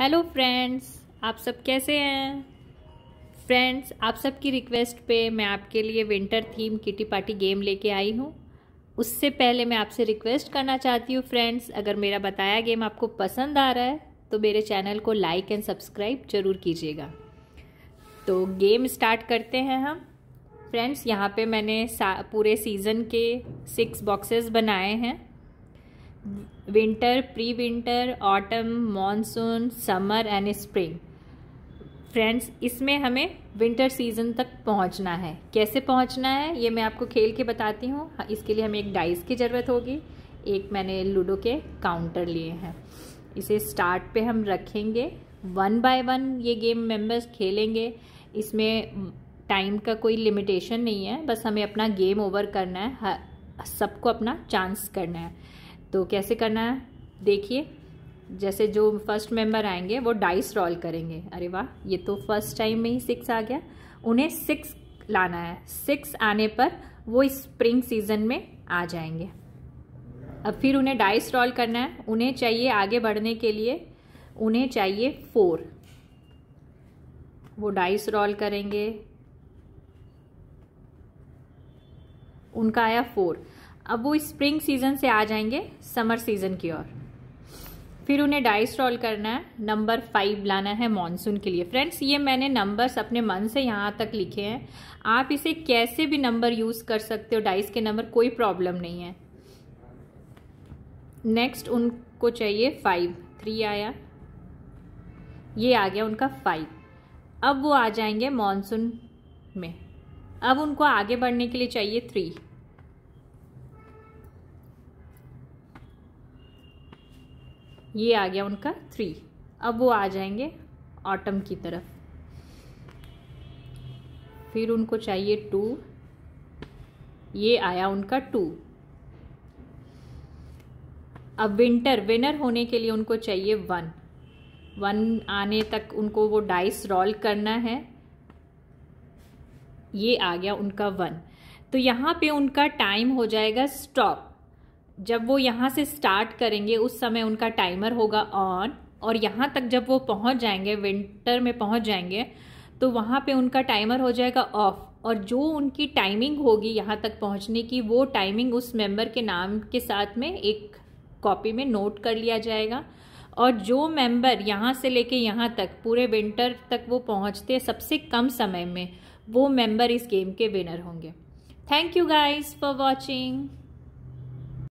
hello friends आप सब कैसे हैं फ्रेंड्स आप सब की रिक्वेस्ट पे मैं आपके लिए winter theme kitty party game लेके आई हूँ उससे पहले मैं आपसे रिक्वेस्ट करना चाहती हूँ फ्रेंड्स अगर मेरा बताया गेम आपको पसंद आ रहा है तो मेरे चैनल को लाइक एंड सब्सक्राइब जरूर कीजिएगा तो गेम स्टार्ट करते हैं हम फ्रेंड्स यहाँ पे मैंने पूरे सीज़न के सिक्स बॉक्सेस बनाए हैं winter pre winter autumn monsoon summer and spring friends इसमें हमें विंटर सीज़न तक पहुंचना है कैसे पहुंचना है ये मैं आपको खेल के बताती हूँ हाँ, इसके लिए हमें एक डाइस की ज़रूरत होगी एक मैंने लूडो के काउंटर लिए हैं इसे स्टार्ट पे हम रखेंगे वन बाय वन ये गेम मेंबर्स खेलेंगे इसमें टाइम का कोई लिमिटेशन नहीं है बस हमें अपना गेम ओवर करना है हाँ, सबको अपना चांस करना है तो कैसे करना है देखिए जैसे जो फर्स्ट मेंबर आएंगे वो डाइस रोल करेंगे अरे वाह ये तो फर्स्ट टाइम में ही सिक्स आ गया उन्हें सिक्स लाना है सिक्स आने पर वो स्प्रिंग सीजन में आ जाएंगे अब फिर उन्हें डाइस रोल करना है उन्हें चाहिए आगे बढ़ने के लिए उन्हें चाहिए फोर वो डाइस रोल करेंगे उनका आया फोर अब वो स्प्रिंग सीजन से आ जाएंगे समर सीजन की ओर फिर उन्हें डाइस रोल करना है नंबर फाइव लाना है मॉनसून के लिए फ्रेंड्स ये मैंने नंबर्स अपने मन से यहाँ तक लिखे हैं आप इसे कैसे भी नंबर यूज़ कर सकते हो डाइस के नंबर कोई प्रॉब्लम नहीं है नेक्स्ट उनको चाहिए फाइव थ्री आया ये आ गया उनका फाइव अब वो आ जाएंगे मॉनसून में अब उनको आगे बढ़ने के लिए चाहिए थ्री ये आ गया उनका थ्री अब वो आ जाएंगे ऑटम की तरफ फिर उनको चाहिए टू ये आया उनका टू अब विंटर विनर होने के लिए उनको चाहिए वन वन आने तक उनको वो डाइस रोल करना है ये आ गया उनका वन तो यहाँ पे उनका टाइम हो जाएगा स्टॉप जब वो यहाँ से स्टार्ट करेंगे उस समय उनका टाइमर होगा ऑन और यहाँ तक जब वो पहुँच जाएंगे विंटर में पहुँच जाएंगे तो वहाँ पे उनका टाइमर हो जाएगा ऑफ़ और जो उनकी टाइमिंग होगी यहाँ तक पहुँचने की वो टाइमिंग उस मेंबर के नाम के साथ में एक कॉपी में नोट कर लिया जाएगा और जो मेंबर यहाँ से लेके यहाँ तक पूरे विंटर तक वो पहुँचते सबसे कम समय में वो मेंबर इस गेम के विनर होंगे thank you guys for watching